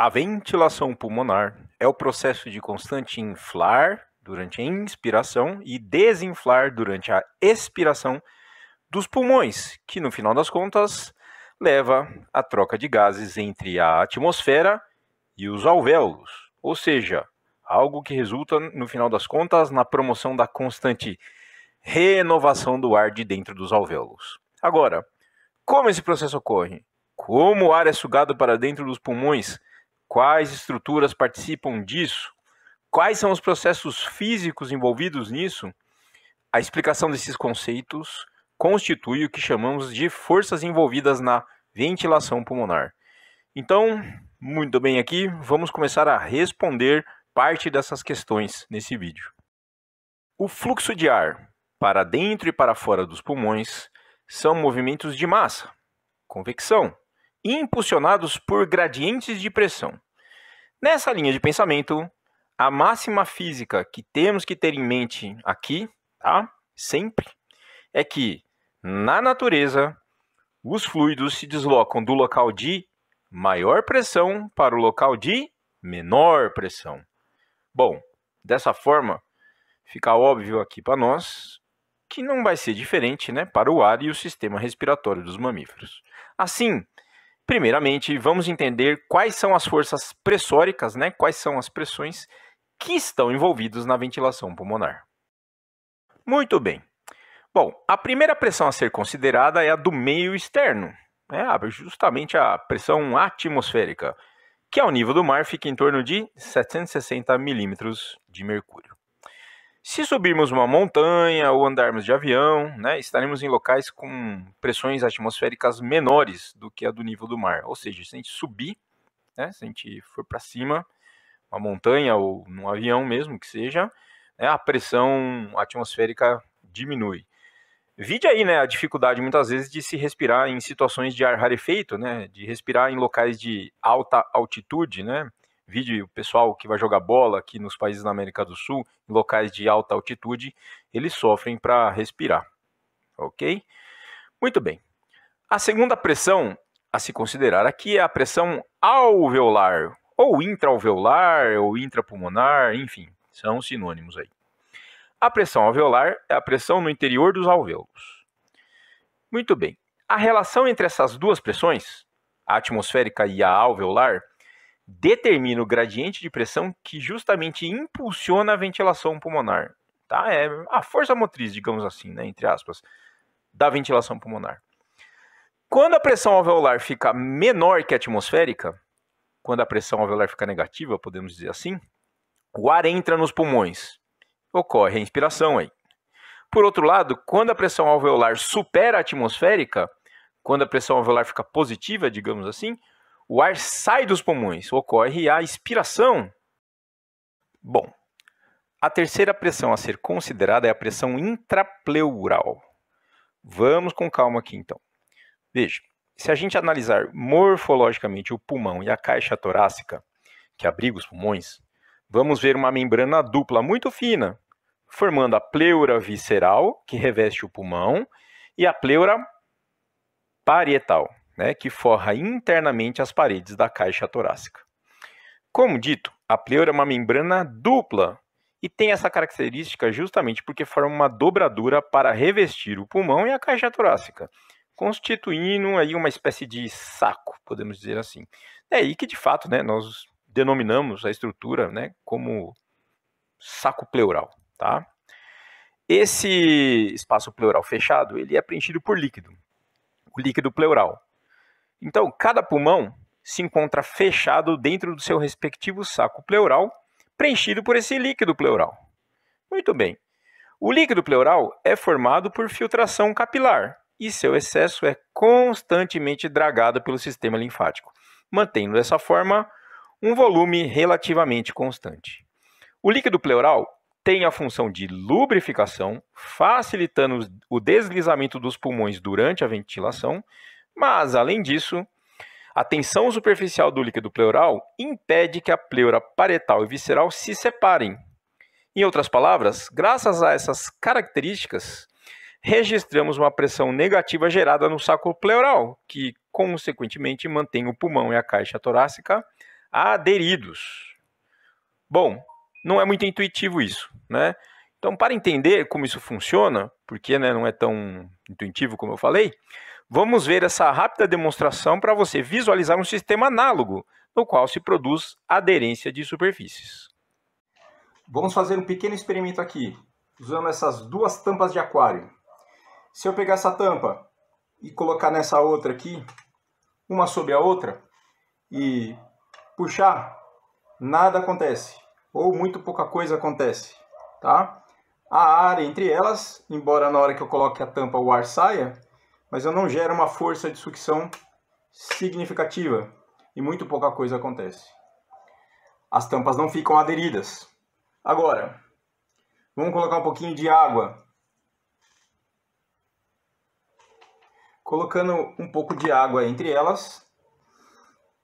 A ventilação pulmonar é o processo de constante inflar durante a inspiração e desinflar durante a expiração dos pulmões, que no final das contas leva à troca de gases entre a atmosfera e os alvéolos, ou seja, algo que resulta no final das contas na promoção da constante renovação do ar de dentro dos alvéolos. Agora, como esse processo ocorre? Como o ar é sugado para dentro dos pulmões? Quais estruturas participam disso? Quais são os processos físicos envolvidos nisso? A explicação desses conceitos constitui o que chamamos de forças envolvidas na ventilação pulmonar. Então, muito bem aqui, vamos começar a responder parte dessas questões nesse vídeo. O fluxo de ar para dentro e para fora dos pulmões são movimentos de massa, convecção, impulsionados por gradientes de pressão. Nessa linha de pensamento, a máxima física que temos que ter em mente aqui, tá? Sempre, é que na natureza os fluidos se deslocam do local de maior pressão para o local de menor pressão. Bom, dessa forma, fica óbvio aqui para nós que não vai ser diferente né, para o ar e o sistema respiratório dos mamíferos. Assim, Primeiramente, vamos entender quais são as forças pressóricas, né? Quais são as pressões que estão envolvidos na ventilação pulmonar. Muito bem. Bom, a primeira pressão a ser considerada é a do meio externo, né? Ah, justamente a pressão atmosférica, que ao nível do mar fica em torno de 760 milímetros de mercúrio. Se subirmos uma montanha ou andarmos de avião, né, estaremos em locais com pressões atmosféricas menores do que a do nível do mar. Ou seja, se a gente subir, né, se a gente for para cima, uma montanha ou num avião mesmo que seja, né, a pressão atmosférica diminui. Vide aí né, a dificuldade muitas vezes de se respirar em situações de ar rarefeito, né, de respirar em locais de alta altitude, né, vídeo o pessoal que vai jogar bola aqui nos países da América do Sul, em locais de alta altitude, eles sofrem para respirar. Ok? Muito bem. A segunda pressão a se considerar aqui é a pressão alveolar, ou intraalveolar, ou intrapulmonar, enfim, são sinônimos aí. A pressão alveolar é a pressão no interior dos alvéolos. Muito bem. A relação entre essas duas pressões, a atmosférica e a alveolar, determina o gradiente de pressão que justamente impulsiona a ventilação pulmonar. Tá? É a força motriz, digamos assim, né, entre aspas, da ventilação pulmonar. Quando a pressão alveolar fica menor que a atmosférica, quando a pressão alveolar fica negativa, podemos dizer assim, o ar entra nos pulmões. Ocorre a inspiração aí. Por outro lado, quando a pressão alveolar supera a atmosférica, quando a pressão alveolar fica positiva, digamos assim, o ar sai dos pulmões, ocorre a expiração. Bom, a terceira pressão a ser considerada é a pressão intrapleural. Vamos com calma aqui então. Veja, se a gente analisar morfologicamente o pulmão e a caixa torácica, que abriga os pulmões, vamos ver uma membrana dupla muito fina, formando a pleura visceral, que reveste o pulmão, e a pleura parietal, né, que forra internamente as paredes da caixa torácica. Como dito, a pleura é uma membrana dupla e tem essa característica justamente porque forma uma dobradura para revestir o pulmão e a caixa torácica, constituindo aí uma espécie de saco, podemos dizer assim. É e que de fato, né, nós denominamos a estrutura, né, como saco pleural, tá? Esse espaço pleural fechado, ele é preenchido por líquido. O líquido pleural, então, cada pulmão se encontra fechado dentro do seu respectivo saco pleural, preenchido por esse líquido pleural. Muito bem. O líquido pleural é formado por filtração capilar e seu excesso é constantemente dragado pelo sistema linfático, mantendo dessa forma um volume relativamente constante. O líquido pleural tem a função de lubrificação, facilitando o deslizamento dos pulmões durante a ventilação, mas, além disso, a tensão superficial do líquido pleural impede que a pleura parietal e visceral se separem. Em outras palavras, graças a essas características, registramos uma pressão negativa gerada no saco pleural, que consequentemente mantém o pulmão e a caixa torácica aderidos. Bom, não é muito intuitivo isso, né? Então, para entender como isso funciona, porque né, não é tão intuitivo como eu falei, Vamos ver essa rápida demonstração para você visualizar um sistema análogo, no qual se produz aderência de superfícies. Vamos fazer um pequeno experimento aqui, usando essas duas tampas de aquário. Se eu pegar essa tampa e colocar nessa outra aqui, uma sobre a outra, e puxar, nada acontece, ou muito pouca coisa acontece, tá? A área entre elas, embora na hora que eu coloque a tampa o ar saia, mas eu não gero uma força de sucção significativa e muito pouca coisa acontece. As tampas não ficam aderidas. Agora, vamos colocar um pouquinho de água. Colocando um pouco de água entre elas,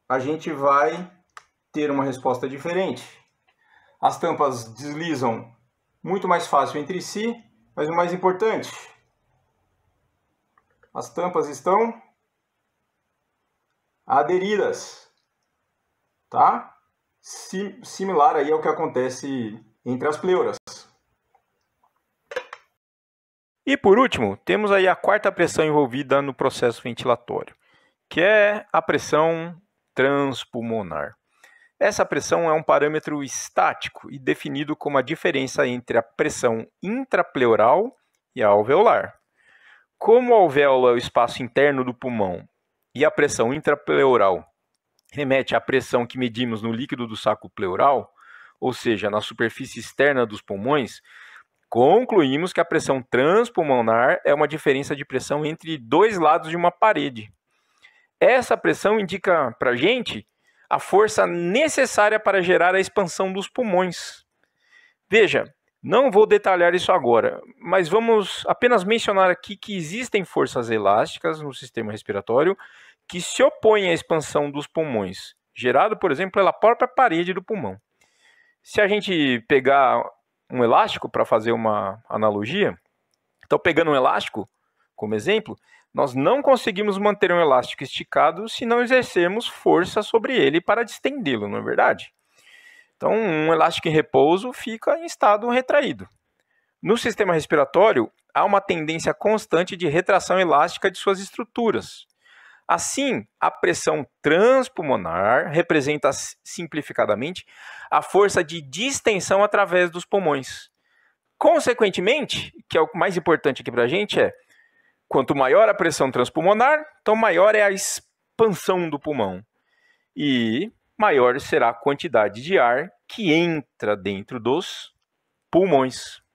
a gente vai ter uma resposta diferente. As tampas deslizam muito mais fácil entre si, mas o mais importante, as tampas estão aderidas, tá? Sim, similar aí ao que acontece entre as pleuras. E por último, temos aí a quarta pressão envolvida no processo ventilatório, que é a pressão transpulmonar. Essa pressão é um parâmetro estático e definido como a diferença entre a pressão intrapleural e a alveolar. Como a alvéola é o espaço interno do pulmão e a pressão intrapleural remete à pressão que medimos no líquido do saco pleural, ou seja, na superfície externa dos pulmões, concluímos que a pressão transpulmonar é uma diferença de pressão entre dois lados de uma parede. Essa pressão indica para a gente a força necessária para gerar a expansão dos pulmões. Veja, não vou detalhar isso agora, mas vamos apenas mencionar aqui que existem forças elásticas no sistema respiratório que se opõem à expansão dos pulmões, gerado, por exemplo, pela própria parede do pulmão. Se a gente pegar um elástico para fazer uma analogia, então pegando um elástico como exemplo, nós não conseguimos manter um elástico esticado se não exercermos força sobre ele para distendê-lo, não é verdade? Então, um elástico em repouso fica em estado retraído. No sistema respiratório, há uma tendência constante de retração elástica de suas estruturas. Assim, a pressão transpulmonar representa, simplificadamente, a força de distensão através dos pulmões. Consequentemente, que é o mais importante aqui para a gente, é quanto maior a pressão transpulmonar, então maior é a expansão do pulmão. E maior será a quantidade de ar que entra dentro dos pulmões.